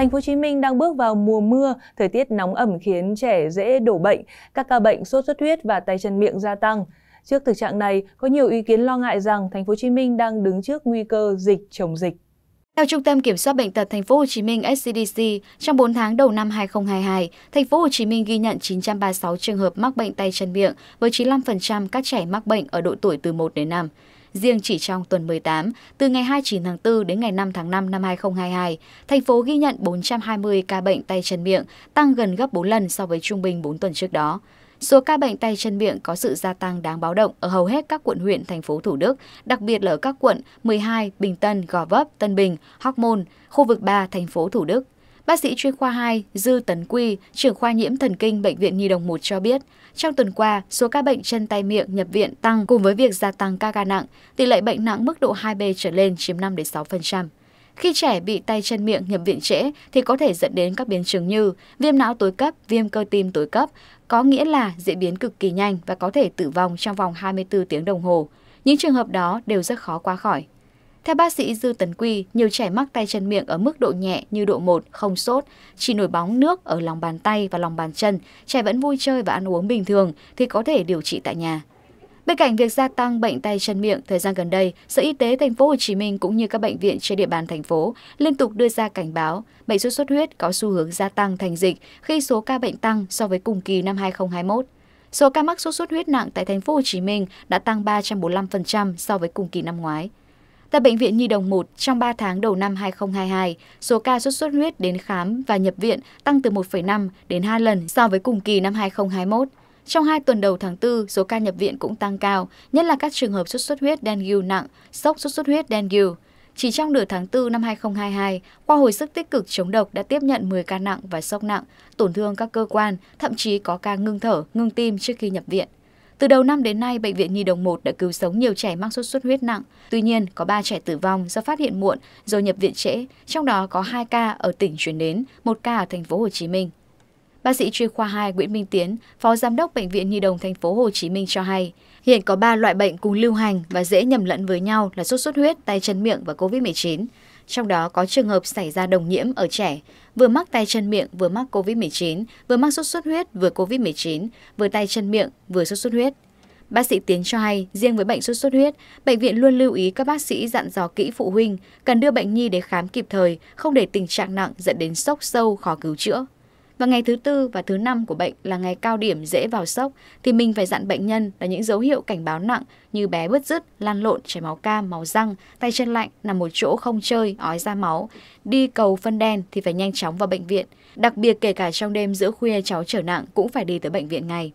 Thành phố Hồ Chí Minh đang bước vào mùa mưa, thời tiết nóng ẩm khiến trẻ dễ đổ bệnh, các ca bệnh sốt xuất huyết và tay chân miệng gia tăng. Trước thực trạng này, có nhiều ý kiến lo ngại rằng thành phố Hồ Chí Minh đang đứng trước nguy cơ dịch chồng dịch. Theo Trung tâm Kiểm soát bệnh tật thành phố Hồ Chí Minh SCDC, trong 4 tháng đầu năm 2022, thành phố Hồ Chí Minh ghi nhận 936 trường hợp mắc bệnh tay chân miệng với 95% các trẻ mắc bệnh ở độ tuổi từ 1 đến 5. Riêng chỉ trong tuần 18, từ ngày 29 tháng 4 đến ngày 5 tháng 5 năm 2022, thành phố ghi nhận 420 ca bệnh tay chân miệng, tăng gần gấp 4 lần so với trung bình 4 tuần trước đó. Số ca bệnh tay chân miệng có sự gia tăng đáng báo động ở hầu hết các quận huyện thành phố Thủ Đức, đặc biệt là ở các quận 12, Bình Tân, Gò Vấp, Tân Bình, Hóc Môn, khu vực 3 thành phố Thủ Đức. Bác sĩ chuyên khoa 2 Dư Tấn Quy, trưởng khoa nhiễm thần kinh Bệnh viện Nhi đồng 1 cho biết, trong tuần qua, số ca bệnh chân tay miệng nhập viện tăng cùng với việc gia tăng ca ca nặng, tỷ lệ bệnh nặng mức độ 2B trở lên chiếm 5-6%. Khi trẻ bị tay chân miệng nhập viện trễ thì có thể dẫn đến các biến chứng như viêm não tối cấp, viêm cơ tim tối cấp, có nghĩa là diễn biến cực kỳ nhanh và có thể tử vong trong vòng 24 tiếng đồng hồ. Những trường hợp đó đều rất khó qua khỏi. Theo bác sĩ Dư Tấn Quy, nhiều trẻ mắc tay chân miệng ở mức độ nhẹ như độ 1, không sốt, chỉ nổi bóng nước ở lòng bàn tay và lòng bàn chân, trẻ vẫn vui chơi và ăn uống bình thường thì có thể điều trị tại nhà. Bên cạnh việc gia tăng bệnh tay chân miệng thời gian gần đây, Sở Y tế thành phố Hồ Chí Minh cũng như các bệnh viện trên địa bàn thành phố liên tục đưa ra cảnh báo bệnh sốt xuất huyết có xu hướng gia tăng thành dịch khi số ca bệnh tăng so với cùng kỳ năm 2021. Số ca mắc sốt xuất huyết nặng tại thành phố Hồ Chí Minh đã tăng 345% so với cùng kỳ năm ngoái. Tại Bệnh viện Nhi Đồng 1, trong 3 tháng đầu năm 2022, số ca sốt xuất huyết đến khám và nhập viện tăng từ 1,5 đến 2 lần so với cùng kỳ năm 2021. Trong 2 tuần đầu tháng 4, số ca nhập viện cũng tăng cao, nhất là các trường hợp sốt xuất huyết dengue nặng, sốc sốt xuất huyết dengue. Chỉ trong nửa tháng 4 năm 2022, khoa hồi sức tích cực chống độc đã tiếp nhận 10 ca nặng và sốc nặng, tổn thương các cơ quan, thậm chí có ca ngưng thở, ngưng tim trước khi nhập viện. Từ đầu năm đến nay, Bệnh viện Nhi Đồng 1 đã cứu sống nhiều trẻ mắc sốt xuất huyết nặng. Tuy nhiên, có 3 trẻ tử vong do phát hiện muộn rồi nhập viện trễ, trong đó có 2 ca ở tỉnh chuyển đến, 1 ca ở thành phố Hồ Chí Minh. Bác sĩ chuyên khoa 2 Nguyễn Minh Tiến, Phó Giám đốc Bệnh viện Nhi đồng Thành phố Hồ Chí Minh cho hay, hiện có 3 loại bệnh cùng lưu hành và dễ nhầm lẫn với nhau là sốt xuất huyết, tay chân miệng và COVID-19 trong đó có trường hợp xảy ra đồng nhiễm ở trẻ, vừa mắc tay chân miệng vừa mắc COVID-19, vừa mắc sốt xuất huyết vừa COVID-19, vừa tay chân miệng vừa sốt xuất huyết. Bác sĩ Tiến cho hay, riêng với bệnh sốt xuất huyết, bệnh viện luôn lưu ý các bác sĩ dặn dò kỹ phụ huynh cần đưa bệnh nhi đến khám kịp thời, không để tình trạng nặng dẫn đến sốc sâu khó cứu chữa. Và ngày thứ tư và thứ năm của bệnh là ngày cao điểm dễ vào sốc thì mình phải dặn bệnh nhân là những dấu hiệu cảnh báo nặng như bé bứt rứt, lan lộn, chảy máu cam, máu răng, tay chân lạnh, nằm một chỗ không chơi, ói ra máu, đi cầu phân đen thì phải nhanh chóng vào bệnh viện. Đặc biệt kể cả trong đêm giữa khuya cháu trở nặng cũng phải đi tới bệnh viện ngay.